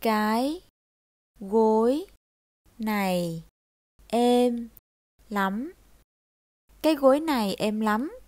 cái gối này êm lắm cái gối này êm lắm